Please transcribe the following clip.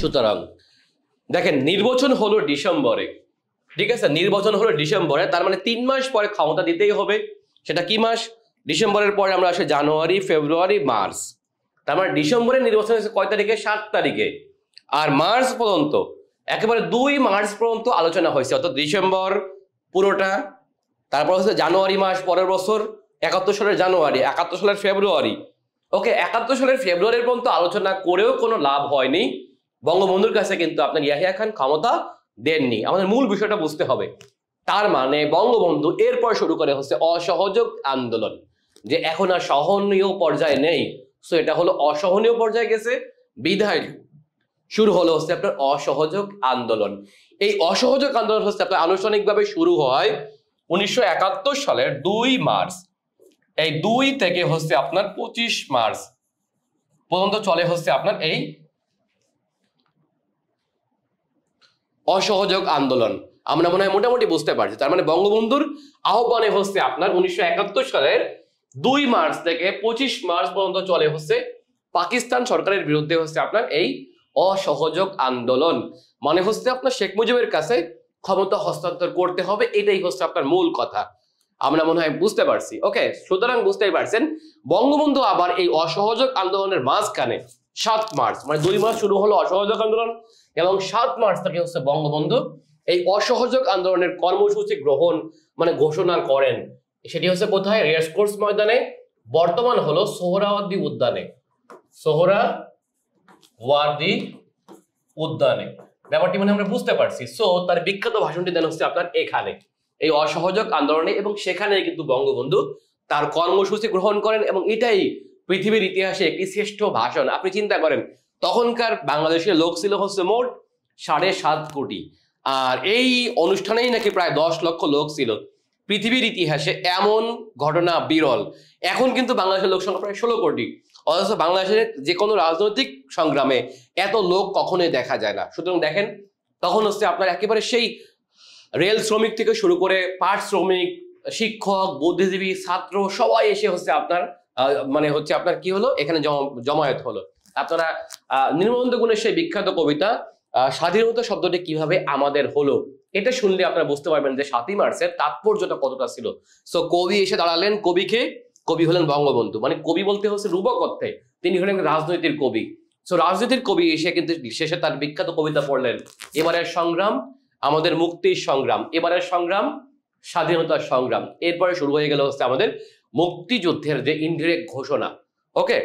সুতরাং দেখেন নির্বাচন হলো ডিসেম্বরে ঠিক আছে নির্বাচন হলো ডিসেম্বরে তার মানে তিন মাস পরে ক্ষমতা দিতেই হবে সেটা কি মাস ডিসেম্বরের পরে আমরা আসে জানুয়ারি ফেব্রুয়ারি মার্চ তার মানে ডিসেম্বরে নির্বাচন হয়েছে কয় তারিখে সাত তারিখে আর মার্চ পর্যন্ত একেবারে দুই মার্চ পর্যন্ত আলোচনা হয়েছে অর্থাৎ ডিসেম্বর পুরোটা তারপর হচ্ছে জানুয়ারি মাস পরের বছর একাত্তর সালের জানুয়ারি একাত্তর সালের ফেব্রুয়ারি ওকে একাত্তর সালের ফেব্রুয়ারি পর্যন্ত আলোচনা করেও কোনো লাভ হয়নি বঙ্গবন্ধুর কাছে কিন্তু আপনার ইয়াহিয়া খান ক্ষমতা দেননি আমাদের মূল বিষয়টা বুঝতে হবে তার মানে বঙ্গবন্ধু এরপর শুরু করে হচ্ছে অসহযোগ আন্দোলন যে এখন আর সহনীয় পর্যায়ে নেই তো এটা হলো অসহনীয় পর্যায়ে গেছে বিধায় শুরু হলো হচ্ছে আপনার অসহযোগ আন্দোলন এই অসহযোগ আন্দোলন হচ্ছে আপনার আনুষ্ঠানিকভাবে শুরু হয় উনিশশো সালের দুই মার্চ এই দুই থেকে হচ্ছে আপনার পঁচিশ মার্চ পর্যন্ত চলে হচ্ছে আপনার এই অসহযোগ আন্দোলন আমরা মনে হয় মোটামুটি বুঝতে পারছি তার মানে বঙ্গবন্ধুর আহ্বানে হচ্ছে আপনার উনিশশো সালের দুই মার্চ থেকে পঁচিশ মার্চ পর্যন্ত চলে হচ্ছে পাকিস্তান সরকারের বিরুদ্ধে হচ্ছে আপনার এই অসহযোগ আন্দোলন মানে হচ্ছে আপনার শেখ মুজিবের কাছে ক্ষমতা হস্তান্তর করতে হবে এটাই হচ্ছে আপনার মূল কথা আমরা মনে হয় বুঝতে পারছি ওকে সুতরাং বুঝতেই পারছেন বঙ্গবন্ধু আবার এই অসহযোগ আন্দোলনের মাঝখানে সাত মার্চ মানে দুই মাস শুরু হলো অসহযোগ আন্দোলন এবং সাত মার্চ থেকে হচ্ছে বঙ্গবন্ধু এই অসহযোগ আন্দোলনের কর্মসূচি গ্রহণ মানে ঘোষণা করেন সেটি হচ্ছে কোথায় রেসকোর্স ময়দানে বর্তমান হলো সোহরাওয়ার্দি উদ্যানে সোহরা ওয়ার্দি উদ্যানে ব্যাপারটি মানে আমরা বুঝতে পারছি সো তার বিখ্যাত ভাষণটি দেন হচ্ছে আপনার এখানে এই অসহযোগ আন্দোলনে এবং সেখানে কিন্তু বঙ্গবন্ধু তার কর্মসূচি গ্রহণ করেন এবং এটাই পৃথিবীর ইতিহাসে একটি শ্রেষ্ঠ ভাষণ আপনি চিন্তা করেন তখনকার বাংলাদেশের লোক ছিল হচ্ছে মোট সাড়ে সাত কোটি আর এই অনুষ্ঠানেই নাকি প্রায় দশ লক্ষ লোক ছিল পৃথিবীর ইতিহাসে এমন ঘটনা বিরল এখন কিন্তু বাংলাদেশের লোক সংখ্যা প্রায় ষোলো কোটি অথচ বাংলাদেশের যে কোনো রাজনৈতিক সংগ্রামে এত লোক কখনোই দেখা যায় না সুতরাং দেখেন তখন হচ্ছে আপনার একেবারে সেই রেল শ্রমিক থেকে শুরু করে পাট শ্রমিক শিক্ষক বুদ্ধিজীবী ছাত্র সবাই এসে হচ্ছে আপনার মানে হচ্ছে আপনার কি হলো এখানে জমায়েত হলো আপনারা নির্মলন্দ গুণের সেই বিখ্যাত কবিতা স্বাধীনতা শব্দটি কিভাবে আমাদের হলো এটা শুনলে আপনারা বুঝতে পারবেন যে সাতই মার্চের তাৎপর্যটা কতটা ছিল সো কবি এসে দাঁড়ালেন কবিকে কবি হলেন বঙ্গবন্ধু মানে কবি বলতে হচ্ছে রূপক অর্থে তিনি হলেন রাজনৈতিক কবি সো রাজনীতির কবি এসে কিন্তু শেষে তার বিখ্যাত কবিতা পড়লেন এবারের সংগ্রাম আমাদের মুক্তির সংগ্রাম এবারের সংগ্রাম স্বাধীনতার সংগ্রাম এরপরে শুরু হয়ে গেল হচ্ছে আমাদের মুক্তিযুদ্ধের যে ইনডিরেক্ট ঘোষণা ওকে